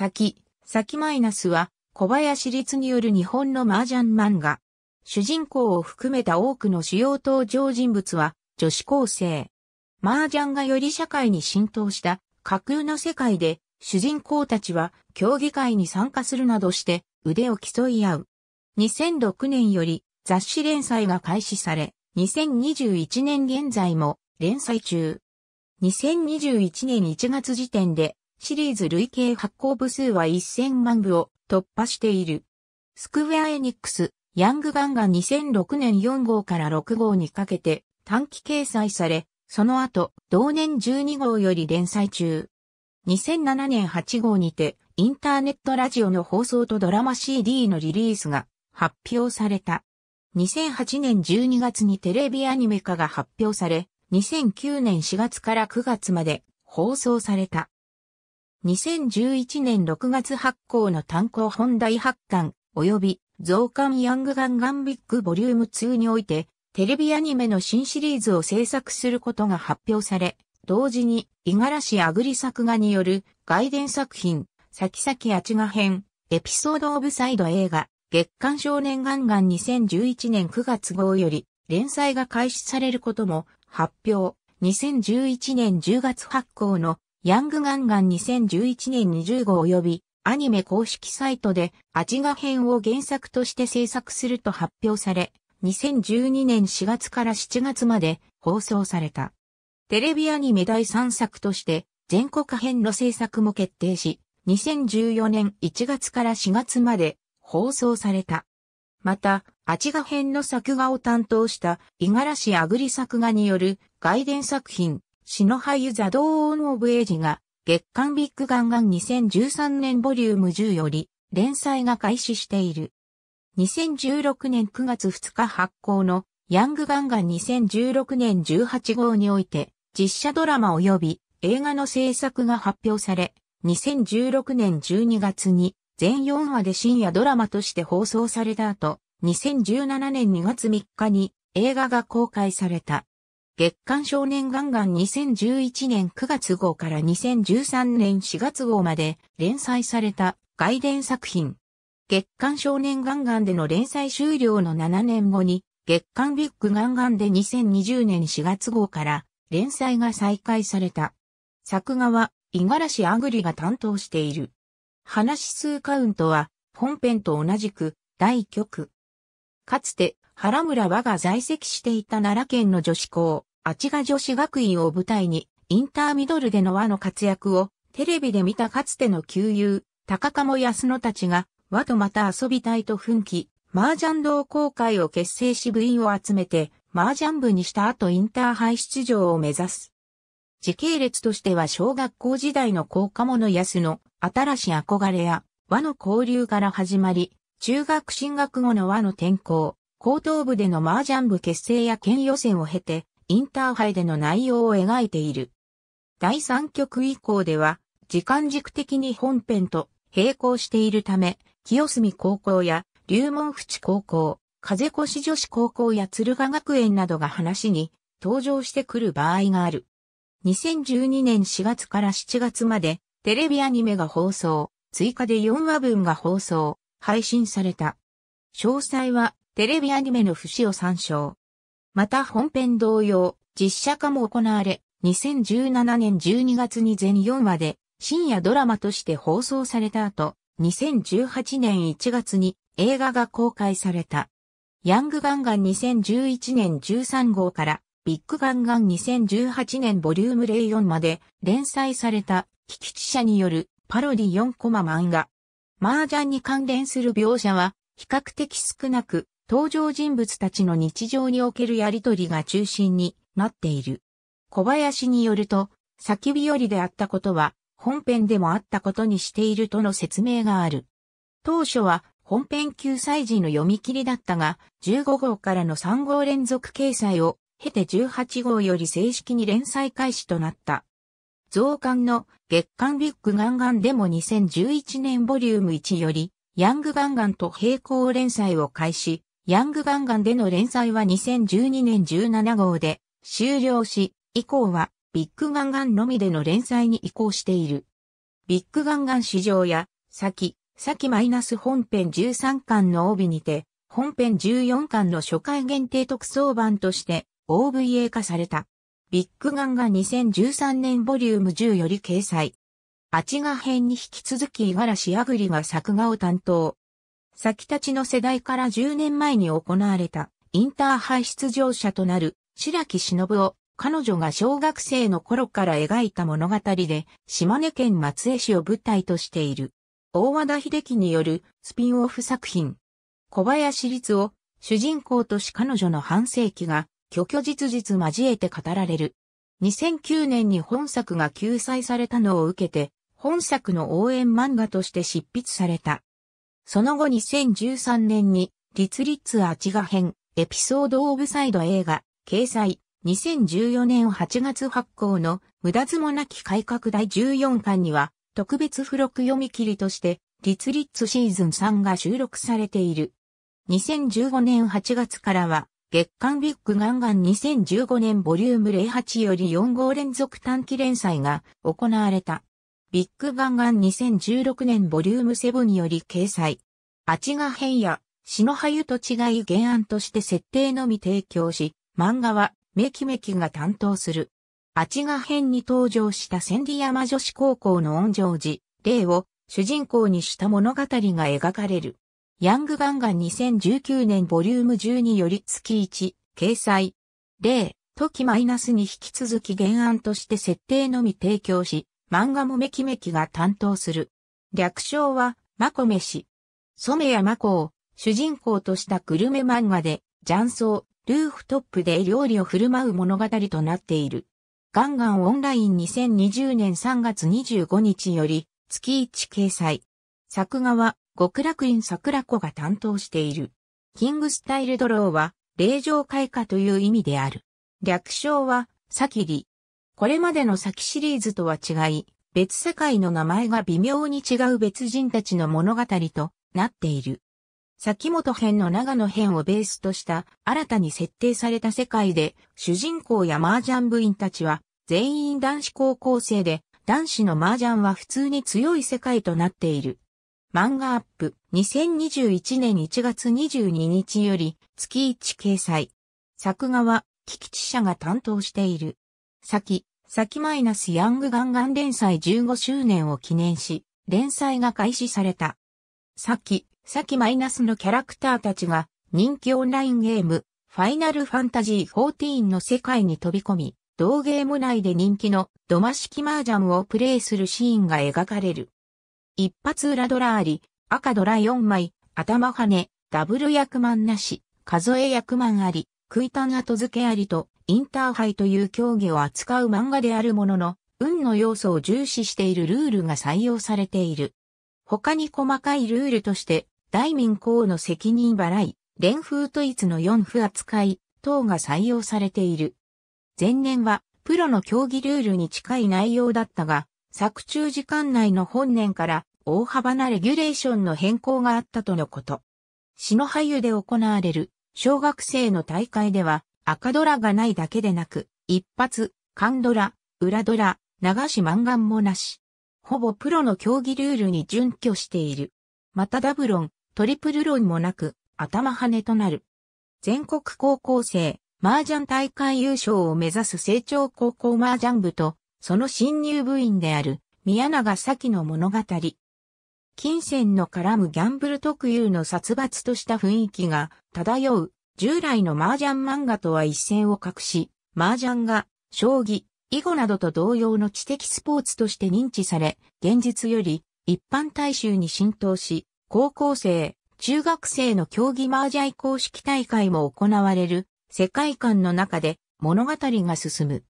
先、先マイナスは、小林律による日本の麻雀漫画。主人公を含めた多くの主要登場人物は、女子高生。麻雀がより社会に浸透した架空の世界で、主人公たちは競技会に参加するなどして腕を競い合う。2006年より雑誌連載が開始され、2021年現在も連載中。2021年1月時点でシリーズ累計発行部数は1000万部を突破している。スクウェアエニックス、ヤングガンが2006年4号から6号にかけて短期掲載され、その後、同年12号より連載中。2007年8号にて、インターネットラジオの放送とドラマ CD のリリースが発表された。2008年12月にテレビアニメ化が発表され、2009年4月から9月まで放送された。2011年6月発行の単行本題発刊、及び増刊ヤングガンガンビッグボリューム2において、テレビアニメの新シリーズを制作することが発表され、同時に、五十嵐あぐり作画による外伝作品、先々あちが編、エピソードオブサイド映画、月刊少年ガンガン2011年9月号より、連載が開始されることも発表。2011年10月発行のヤングガンガン2011年20号及び、アニメ公式サイトで、アジガ編を原作として制作すると発表され、2012年4月から7月まで放送された。テレビアニメ第3作として、全国編の制作も決定し、2014年1月から4月まで放送された。また、アチガ編の作画を担当した、五十嵐あぐり作画による外伝作品、シノハユザドーンオブエイジが、月刊ビッグガンガン2013年ボリューム10より、連載が開始している。2016年9月2日発行の、ヤングガンガン2016年18号において、実写ドラマ及び映画の制作が発表され、2016年12月に全4話で深夜ドラマとして放送された後、2017年2月3日に映画が公開された。月刊少年ガンガン2011年9月号から2013年4月号まで連載された外伝作品。月刊少年ガンガンでの連載終了の7年後に月刊ビッグガンガンで2020年4月号から連載が再開された。作画は五十嵐アグリが担当している。話数カウントは本編と同じく第1局。かつて原村和が在籍していた奈良県の女子校、あちが女子学院を舞台に、インターミドルでの和の活躍を、テレビで見たかつての旧友、高鴨安野たちが、和とまた遊びたいと奮起、麻雀同好会を結成し部員を集めて、麻雀部にした後インターハイ出場を目指す。時系列としては小学校時代の高鴨の安野、新しい憧れや和の交流から始まり、中学進学後の和の転校、高等部での麻雀部結成や県予選を経て、インターハイでの内容を描いている。第3局以降では、時間軸的に本編と並行しているため、清澄高校や龍門淵高校、風越女子高校や鶴ヶ学園などが話に登場してくる場合がある。2012年4月から7月までテレビアニメが放送、追加で4話分が放送、配信された。詳細はテレビアニメの節を参照。また本編同様、実写化も行われ、2017年12月に全4話で深夜ドラマとして放送された後、2018年1月に映画が公開された。ヤングガンガン2011年13号からビッグガンガン2018年ボリューム04まで連載された菊池記者によるパロディ4コマ漫画。麻雀に関連する描写は比較的少なく、登場人物たちの日常におけるやりとりが中心になっている。小林によると、先日よりであったことは、本編でもあったことにしているとの説明がある。当初は本編救済時の読み切りだったが、15号からの3号連続掲載を経て18号より正式に連載開始となった。増刊の月刊ビッグガンガンでも2011年ボリューム1より、ヤングガンガンと並行連載を開始、ヤングガンガンでの連載は2012年17号で終了し、以降はビッグガンガンのみでの連載に移行している。ビッグガンガン市場や、先、先マイナス本編13巻の帯にて、本編14巻の初回限定特装版として OVA 化された。ビッグガンガン2013年ボリューム10より掲載。アチガ編に引き続き五十嵐あぐりが作画を担当。先立ちの世代から10年前に行われたインターハイ出場者となる白木忍を彼女が小学生の頃から描いた物語で島根県松江市を舞台としている大和田秀樹によるスピンオフ作品小林律を主人公とし彼女の半世紀が虚虚実実交えて語られる2009年に本作が救済されたのを受けて本作の応援漫画として執筆されたその後2013年に、立立アチガ編、エピソードオブサイド映画、掲載、2014年8月発行の、無駄相もなき改革第14巻には、特別付録読み切りとして、立立シーズン3が収録されている。2015年8月からは、月刊ビッグガンガン2015年ボリューム08より4号連続短期連載が行われた。ビッグバンガン2016年ボリューム7により掲載。アが変や、篠羽と違い原案として設定のみ提供し、漫画は、メキメキが担当する。アが変に登場した千里山女子高校の恩情寺、霊を主人公にした物語が描かれる。ヤングバンガン2019年ボリューム12より月1、掲載。例、時マイナスに引き続き原案として設定のみ提供し、漫画もめきめきが担当する。略称は、マコメソメやマコを主人公としたグルメ漫画で、雀荘、ルーフトップで料理を振る舞う物語となっている。ガンガンオンライン2020年3月25日より、月1掲載。作画は、極楽院桜子が担当している。キングスタイルドローは、霊場開花という意味である。略称は、サキリ。これまでの先シリーズとは違い、別世界の名前が微妙に違う別人たちの物語となっている。先元編の長野編をベースとした新たに設定された世界で主人公や麻雀部員たちは全員男子高校生で男子の麻雀は普通に強い世界となっている。漫画アップ2021年1月22日より月1掲載。作画は、菊池社が担当している。先、先マイナスヤングガンガン連載15周年を記念し、連載が開始された。先、先マイナスのキャラクターたちが、人気オンラインゲーム、ファイナルファンタジー14の世界に飛び込み、同ゲーム内で人気のドマ式麻雀をプレイするシーンが描かれる。一発裏ドラあり、赤ドラ4枚、頭跳ね、ダブル役満なし、数え役満あり、クイタン後付けありと、インターハイという競技を扱う漫画であるものの、運の要素を重視しているルールが採用されている。他に細かいルールとして、大民公の責任払い、連風統一の四不扱い等が採用されている。前年は、プロの競技ルールに近い内容だったが、作中時間内の本年から大幅なレギュレーションの変更があったとのこと。篠の湯で行われる小学生の大会では赤ドラがないだけでなく、一発、カドラ、裏ドラ、流し漫画もなし。ほぼプロの競技ルールに準拠している。またダブロン、トリプルロンもなく、頭跳ねとなる。全国高校生、麻雀大会優勝を目指す成長高校麻雀部と、その新入部員である、宮永咲の物語。金銭の絡むギャンブル特有の殺伐とした雰囲気が漂う従来の麻雀漫画とは一線を画し、麻雀が将棋、囲碁などと同様の知的スポーツとして認知され、現実より一般大衆に浸透し、高校生、中学生の競技麻雀公式大会も行われる世界観の中で物語が進む。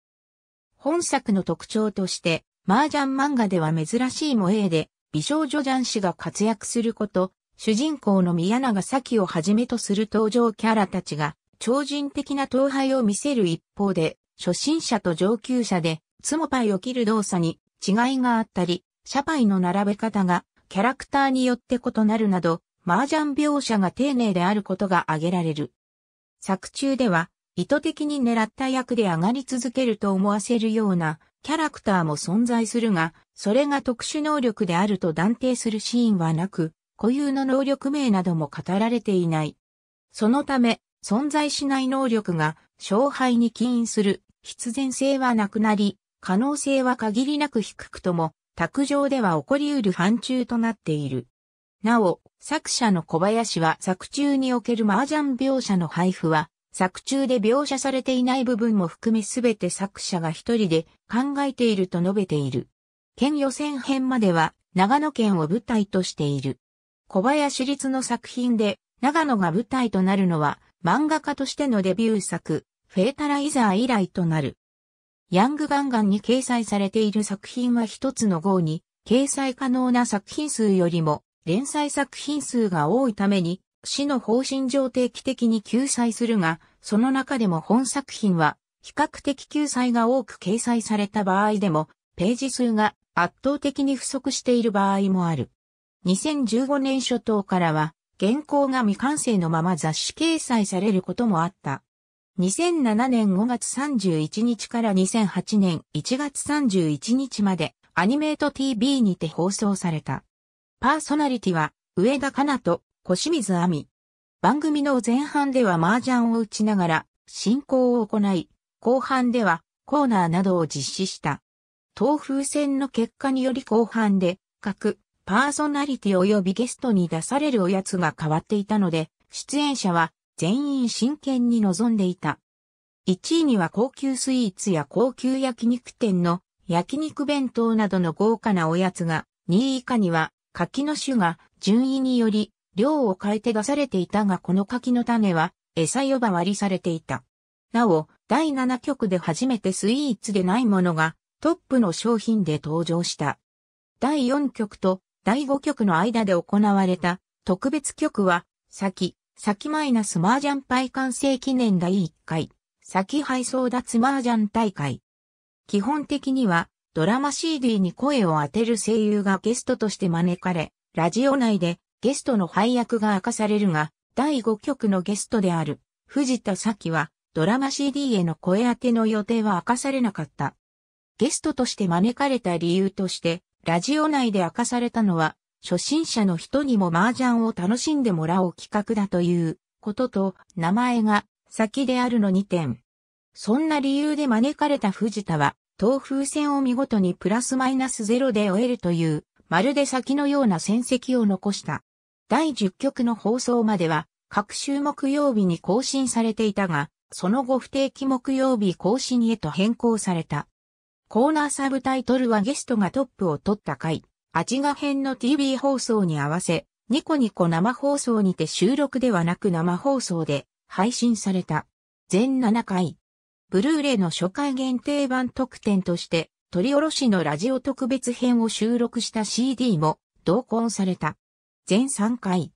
本作の特徴として、麻雀漫画では珍しい萌えで、美少女男子が活躍すること、主人公の宮永咲をはじめとする登場キャラたちが、超人的な統廃を見せる一方で、初心者と上級者で、ツモパイを切る動作に違いがあったり、シャパイの並べ方がキャラクターによって異なるなど、麻雀描写が丁寧であることが挙げられる。作中では、意図的に狙った役で上がり続けると思わせるような、キャラクターも存在するが、それが特殊能力であると断定するシーンはなく、固有の能力名なども語られていない。そのため、存在しない能力が勝敗に起因する必然性はなくなり、可能性は限りなく低くとも、卓上では起こり得る範疇となっている。なお、作者の小林は作中における麻雀描写の配布は、作中で描写されていない部分も含めすべて作者が一人で考えていると述べている。県予選編までは長野県を舞台としている。小林立の作品で長野が舞台となるのは漫画家としてのデビュー作、フェータライザー以来となる。ヤングガンガンに掲載されている作品は一つの号に掲載可能な作品数よりも連載作品数が多いために市の方針上定期的に救済するが、その中でも本作品は、比較的救済が多く掲載された場合でも、ページ数が圧倒的に不足している場合もある。2015年初頭からは、原稿が未完成のまま雑誌掲載されることもあった。2007年5月31日から2008年1月31日までアニメート TV にて放送された。パーソナリティは上田かなと小清水亜美。番組の前半では麻雀を打ちながら進行を行い、後半ではコーナーなどを実施した。東風戦の結果により後半で各パーソナリティ及びゲストに出されるおやつが変わっていたので、出演者は全員真剣に臨んでいた。1位には高級スイーツや高級焼肉店の焼肉弁当などの豪華なおやつが、2位以下には柿の種が順位により量を変えて出されていたがこの柿の種は餌呼ばわりされていた。なお、第7局で初めてスイーツでないものがトップの商品で登場した。第4局と第5局の間で行われた特別局は、先、先マイナスマージャンパイ完成記念第1回、先配送脱マージャン大会。基本的には、ドラマ CD に声を当てる声優がゲストとして招かれ、ラジオ内でゲストの配役が明かされるが、第5局のゲストである藤田咲はドラマ CD への声当ての予定は明かされなかった。ゲストとして招かれた理由として、ラジオ内で明かされたのは、初心者の人にも麻雀を楽しんでもらおう企画だということと、名前が先であるの2点。そんな理由で招かれた藤田は、東風戦を見事にプラスマイナスゼロで終えるという、まるで先のような戦績を残した。第10局の放送までは、各週木曜日に更新されていたが、その後不定期木曜日更新へと変更された。コーナーサブタイトルはゲストがトップを取った回、味が編の TV 放送に合わせ、ニコニコ生放送にて収録ではなく生放送で配信された。全7回。ブルーレイの初回限定版特典として、取り下ろしのラジオ特別編を収録した CD も同梱された。全3回。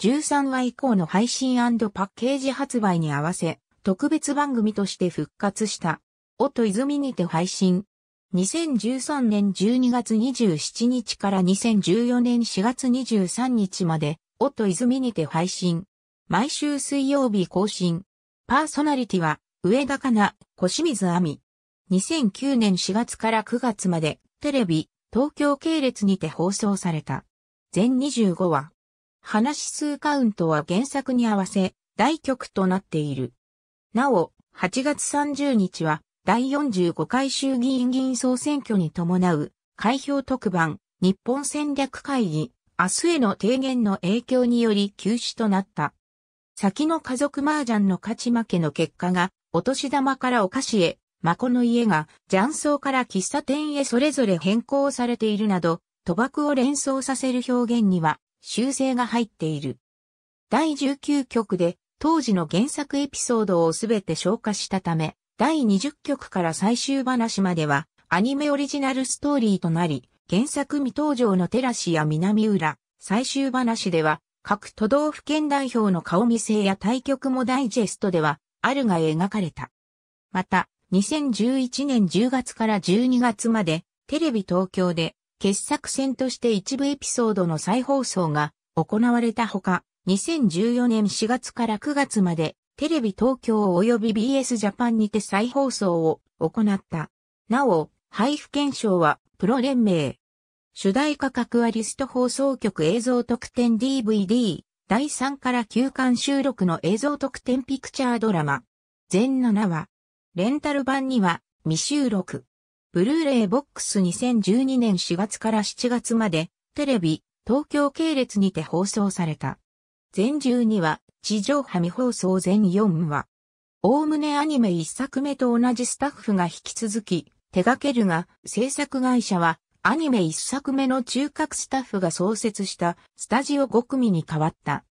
13話以降の配信パッケージ発売に合わせ、特別番組として復活した、音泉にて配信。2013年12月27日から2014年4月23日まで、音泉にて配信。毎週水曜日更新。パーソナリティは、上田かな、小清水亜美。2009年4月から9月まで、テレビ、東京系列にて放送された。全25話。話数カウントは原作に合わせ、大曲となっている。なお、8月30日は、第45回衆議院議員総選挙に伴う、開票特番、日本戦略会議、明日への提言の影響により休止となった。先の家族麻雀の勝ち負けの結果が、お年玉からお菓子へ、まこの家が、雀荘から喫茶店へそれぞれ変更されているなど、賭博を連想させる表現には修正が入っている。第19局で当時の原作エピソードをすべて消化したため、第20局から最終話まではアニメオリジナルストーリーとなり、原作未登場のテラシや南浦、最終話では各都道府県代表の顔見せや対局もダイジェストではあるが描かれた。また、2011年10月から12月までテレビ東京で傑作選として一部エピソードの再放送が行われたほか、2014年4月から9月までテレビ東京及び BS ジャパンにて再放送を行った。なお、配布検証はプロ連盟。主題価格はリスト放送局映像特典 DVD 第3から9巻収録の映像特典ピクチャードラマ。全7話。レンタル版には未収録。ブルーレイボックス2012年4月から7月まで、テレビ、東京系列にて放送された。全12話、地上波未放送全4話。おおむねアニメ1作目と同じスタッフが引き続き、手掛けるが、制作会社は、アニメ1作目の中核スタッフが創設したスタジオ5組に変わった。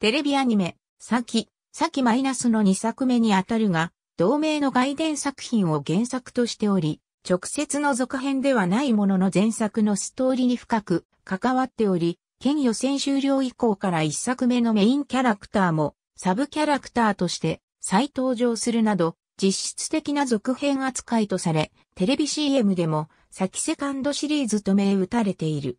テレビアニメ、さき、さきマイナスの2作目にあたるが、同名の外伝作品を原作としており、直接の続編ではないものの前作のストーリーに深く関わっており、県予選終了以降から一作目のメインキャラクターもサブキャラクターとして再登場するなど、実質的な続編扱いとされ、テレビ CM でも先セカンドシリーズと銘打たれている。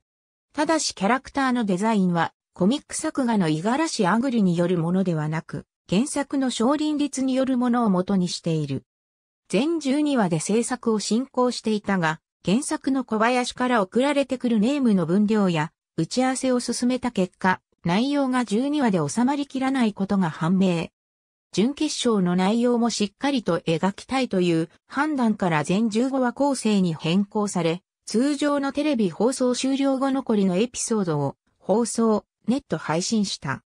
ただしキャラクターのデザインはコミック作画の五十嵐アグルによるものではなく、原作の少林率によるものを元にしている。全12話で制作を進行していたが、原作の小林から送られてくるネームの分量や、打ち合わせを進めた結果、内容が12話で収まりきらないことが判明。準決勝の内容もしっかりと描きたいという判断から全15話構成に変更され、通常のテレビ放送終了後残りのエピソードを放送、ネット配信した。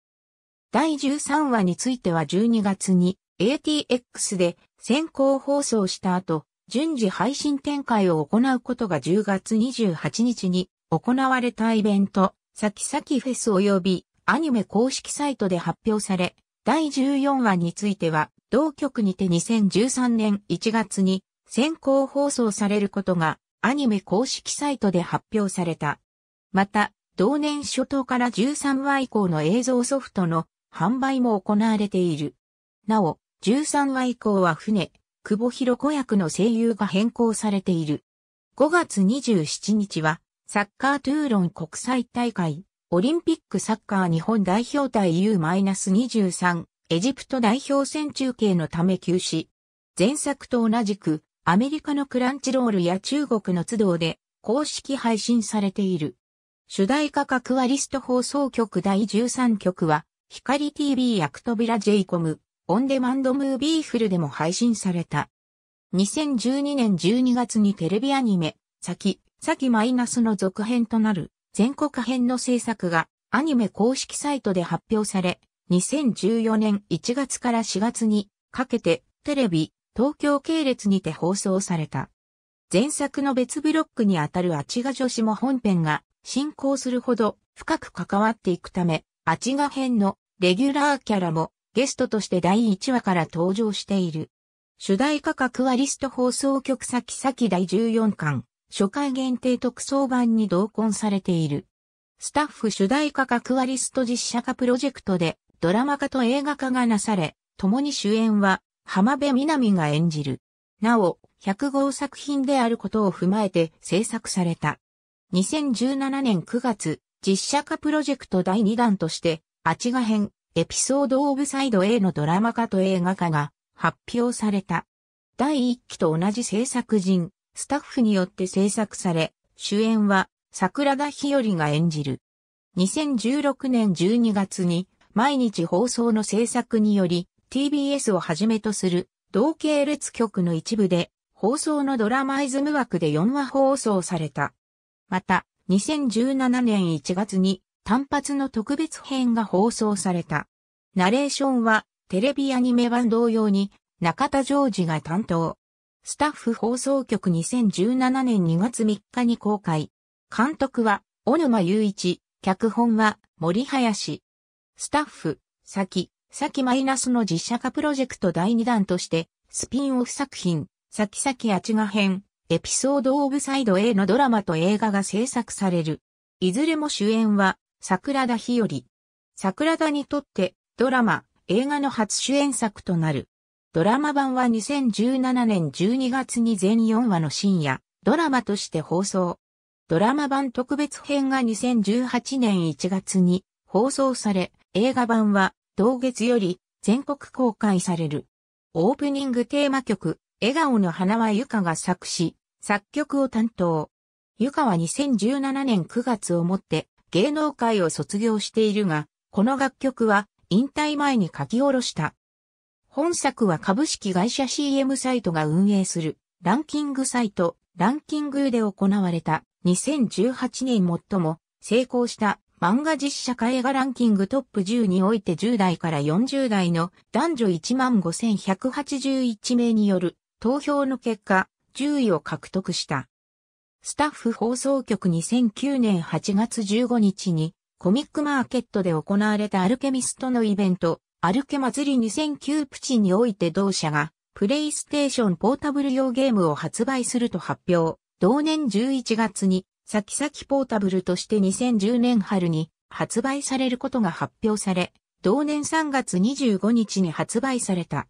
第13話については12月に ATX で先行放送した後、順次配信展開を行うことが10月28日に行われたイベント、先々フェス及びアニメ公式サイトで発表され、第14話については、同局にて2013年1月に先行放送されることがアニメ公式サイトで発表された。また、同年初頭から13話以降の映像ソフトの販売も行われている。なお、13話以降は船、久保博子役の声優が変更されている。5月27日は、サッカートゥーロン国際大会、オリンピックサッカー日本代表対 U-23、エジプト代表戦中継のため休止。前作と同じく、アメリカのクランチロールや中国の都道で、公式配信されている。主題歌格はリスト放送局第13局は、光 TV 役扉 J コム、オンデマンドムービーフルでも配信された。2012年12月にテレビアニメ、先、先マイナスの続編となる全国編の制作がアニメ公式サイトで発表され、2014年1月から4月にかけてテレビ、東京系列にて放送された。前作の別ブロックにあたるあちが女子も本編が進行するほど深く関わっていくため、あちが編のレギュラーキャラもゲストとして第1話から登場している。主題歌格はリスト放送局先々第14巻、初回限定特装版に同梱されている。スタッフ主題歌格はリスト実写化プロジェクトで、ドラマ化と映画化がなされ、共に主演は、浜辺美波が演じる。なお、1 0 5作品であることを踏まえて制作された。2017年9月、実写化プロジェクト第2弾として、あちが編、エピソードオブサイド A のドラマ化と映画化が発表された。第1期と同じ制作人、スタッフによって制作され、主演は桜田日和が演じる。2016年12月に毎日放送の制作により TBS をはじめとする同系列局の一部で放送のドラマイズム枠で4話放送された。また、2017年1月に単発の特別編が放送された。ナレーションはテレビアニメ版同様に中田ジョージが担当。スタッフ放送局2017年2月3日に公開。監督は小沼雄一、脚本は森林。スタッフ、先、先マイナスの実写化プロジェクト第2弾として、スピンオフ作品、先々あちが編、エピソードオブサイド A のドラマと映画が制作される。いずれも主演は、桜田日和。桜田にとってドラマ、映画の初主演作となる。ドラマ版は2017年12月に全4話の深夜、ドラマとして放送。ドラマ版特別編が2018年1月に放送され、映画版は同月より全国公開される。オープニングテーマ曲、笑顔の花はゆかが作詞、作曲を担当。ゆかは2017年9月をもって芸能界を卒業しているが、この楽曲は引退前に書き下ろした。本作は株式会社 CM サイトが運営するランキングサイト、ランキングで行われた2018年最も成功した漫画実写化映画ランキングトップ10において10代から40代の男女15,181名による投票の結果、10位を獲得した。スタッフ放送局2009年8月15日にコミックマーケットで行われたアルケミストのイベント、アルケ祭り2009プチにおいて同社がプレイステーションポータブル用ゲームを発売すると発表。同年11月に先々ポータブルとして2010年春に発売されることが発表され、同年3月25日に発売された。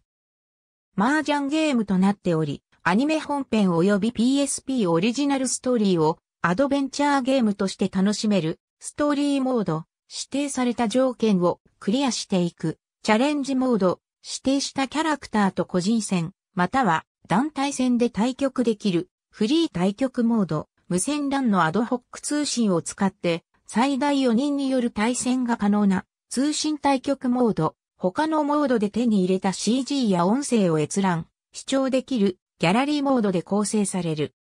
麻雀ゲームとなっており、アニメ本編及び PSP オリジナルストーリーをアドベンチャーゲームとして楽しめるストーリーモード、指定された条件をクリアしていく、チャレンジモード、指定したキャラクターと個人戦、または団体戦で対局できる、フリー対局モード、無線 LAN のアドホック通信を使って、最大4人による対戦が可能な通信対局モード、他のモードで手に入れた CG や音声を閲覧、視聴できるギャラリーモードで構成される。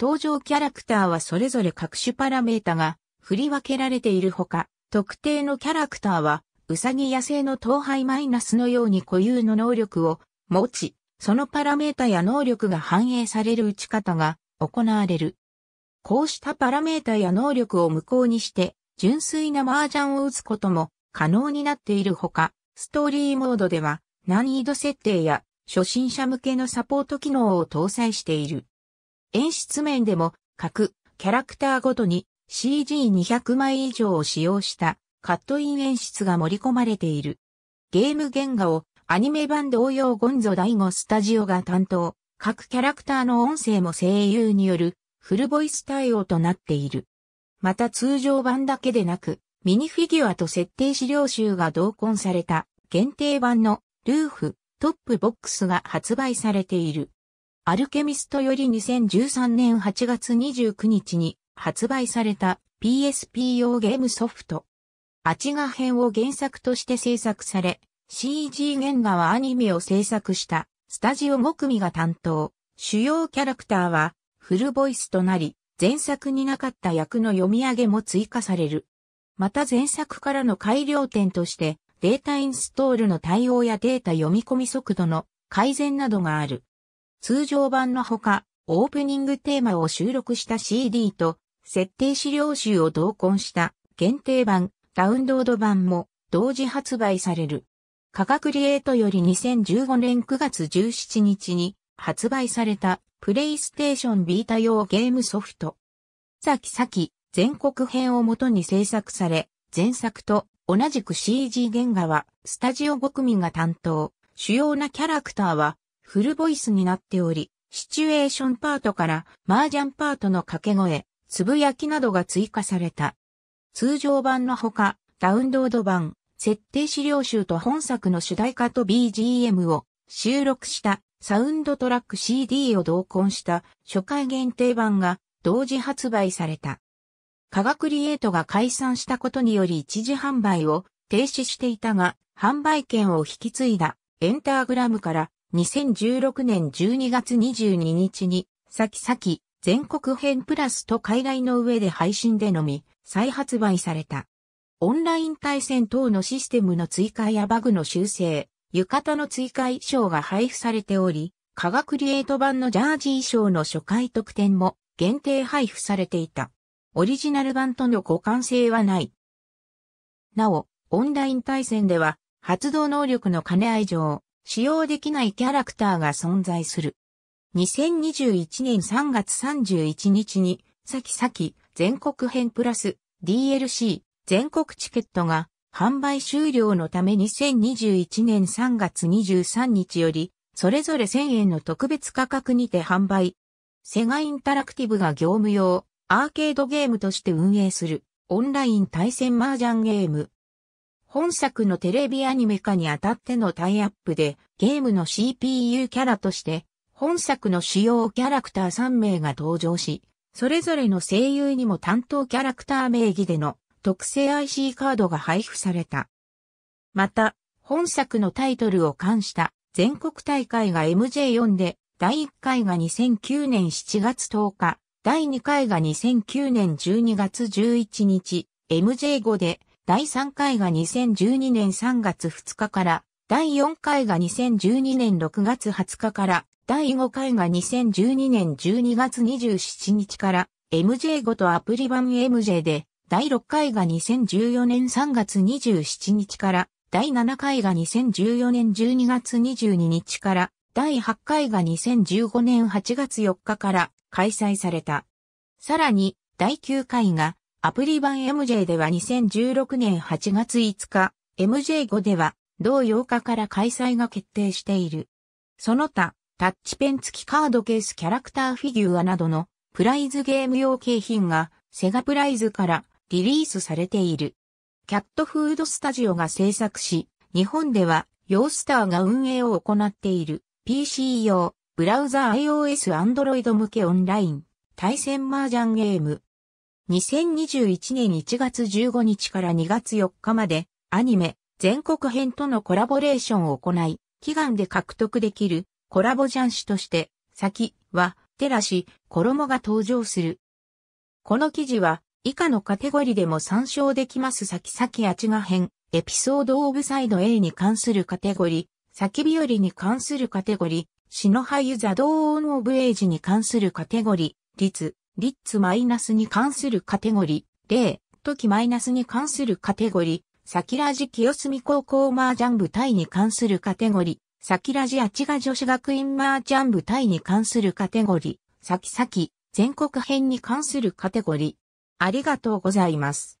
登場キャラクターはそれぞれ各種パラメータが振り分けられているほか、特定のキャラクターは、ウサギ野生の統廃マイナスのように固有の能力を持ち、そのパラメータや能力が反映される打ち方が行われる。こうしたパラメータや能力を無効にして、純粋な麻雀を打つことも可能になっているほか、ストーリーモードでは難易度設定や初心者向けのサポート機能を搭載している。演出面でも各キャラクターごとに CG200 枚以上を使用したカットイン演出が盛り込まれている。ゲーム原画をアニメ版同様ゴンゾ第5スタジオが担当、各キャラクターの音声も声優によるフルボイス対応となっている。また通常版だけでなく、ミニフィギュアと設定資料集が同梱された限定版のルーフ、トップボックスが発売されている。アルケミストより2013年8月29日に発売された PSP 用ゲームソフト。アチガ編を原作として制作され、CG 原画はアニメを制作したスタジオ5組が担当。主要キャラクターはフルボイスとなり、前作になかった役の読み上げも追加される。また前作からの改良点として、データインストールの対応やデータ読み込み速度の改善などがある。通常版のほか、オープニングテーマを収録した CD と設定資料集を同梱した限定版、ダウンロード版も同時発売される。価格リエイトより2015年9月17日に発売されたプレイステーションビータ用ゲームソフト。さきさき全国編をもとに制作され、前作と同じく CG 原画は、スタジオ5組が担当、主要なキャラクターは、フルボイスになっており、シチュエーションパートから、麻雀パートの掛け声、つぶやきなどが追加された。通常版のほか、ダウンロード版、設定資料集と本作の主題歌と BGM を収録したサウンドトラック CD を同梱した初回限定版が同時発売された。カガクリエイトが解散したことにより一時販売を停止していたが、販売権を引き継いだエンターグラムから2016年12月22日に、先々全国編プラスと海外の上で配信でのみ、再発売された。オンライン対戦等のシステムの追加やバグの修正、浴衣の追加衣装が配布されており、科学クリエイト版のジャージ衣装の初回特典も限定配布されていた。オリジナル版との互換性はない。なお、オンライン対戦では、発動能力の兼ね合い上、使用できないキャラクターが存在する。2021年3月31日に、さきさき、全国編プラス DLC 全国チケットが販売終了のため2021年3月23日より、それぞれ1000円の特別価格にて販売。セガインタラクティブが業務用、アーケードゲームとして運営するオンライン対戦麻雀ゲーム。本作のテレビアニメ化にあたってのタイアップでゲームの CPU キャラとして本作の主要キャラクター3名が登場し、それぞれの声優にも担当キャラクター名義での特製 IC カードが配布された。また、本作のタイトルを冠した全国大会が MJ4 で第1回が2009年7月10日、第2回が2009年12月11日、MJ5 で、第3回が2012年3月2日から、第4回が2012年6月20日から、第5回が2012年12月27日から、MJ5 とアプリ版 MJ で、第6回が2014年3月27日から、第7回が2014年12月22日から、第8回が2015年8月4日から開催された。さらに、第9回がアプリ版 MJ では2016年8月5日、MJ5 では同8日から開催が決定している。その他、タッチペン付きカードケースキャラクターフィギュアなどのプライズゲーム用景品がセガプライズからリリースされている。キャットフードスタジオが制作し、日本ではヨースターが運営を行っている。PC 用、ブラウザ iOS Android 向けオンライン、対戦麻雀ゲーム。2021年1月15日から2月4日まで、アニメ、全国編とのコラボレーションを行い、祈願で獲得できる、コラボジャン氏として、先は、テラシ、衣が登場する。この記事は、以下のカテゴリでも参照できます先々あちが編、エピソードオブサイド A に関するカテゴリ、先日りに関するカテゴリー、死の俳優ザ・ドーン・オブ・エイジに関するカテゴリー、率、リッツマイナスに関するカテゴリー、例、時マイナスに関するカテゴリー、先ラジ清澄高校麻雀部隊に関するカテゴリー、先ラジ八が女子学院麻雀部隊に関するカテゴリー、先々、全国編に関するカテゴリー。ありがとうございます。